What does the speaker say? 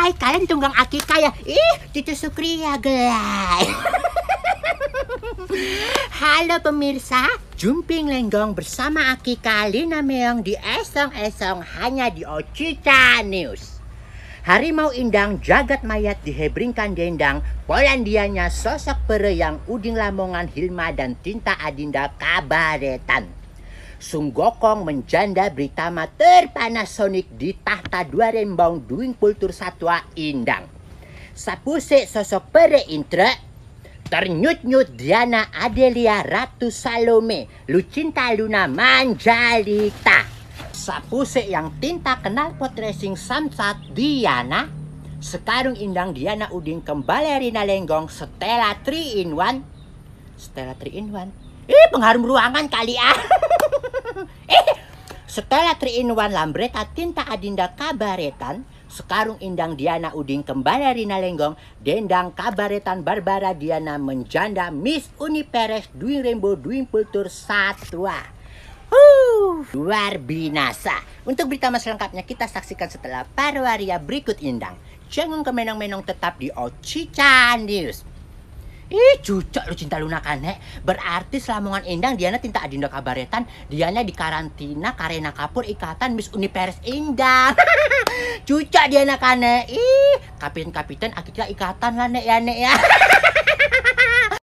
Hai, kalian tunggang Akika ya? Ih, Tito Sukria gelai. Halo pemirsa, Jumping Lenggong bersama Akika Lina Meong di Esong-Esong hanya di Ocita News. Harimau indang jagat mayat dihebringkan dendang, Polandianya sosok pere yang uding lamongan Hilma dan tinta adinda kabaretan. Sung Gokong menjanda Britama terpanasonic di tahta dua rembang duing kultur satwa indang. Sapuse sosok pere intre, ternyut-nyut Diana Adelia Ratu Salome, Lucinta Luna Manjalita. Sapuse yang tinta kenal pot racing samsat Diana, sekarung indang Diana udin kembali Rina Lenggong setelah 3 in 1. Setelah 3 in 1. Ih, eh, pengharum ruangan kali ah. Setelah triinuan lambret tinta adinda kabaretan, sekarung indang Diana Uding kembali dari Lenggong, dendang kabaretan Barbara Diana menjanda Miss Uniperes Dwi Rainbow Dwi Pultur Satwa. Uh, luar binasa. Untuk berita mas lengkapnya kita saksikan setelah parwaria berikut indang. Jangan kemenang-menang tetap di Ochicha News. Ih, cucok lu cinta Luna Kane. Berarti selamongan Indang diana tinta adinda kabaretan, diana di karantina karena kapur ikatan Miss Universe Indang. cucok diana Kane. Ih, kapiten-kapiten akhirnya ikatan lah nek ya nek ya.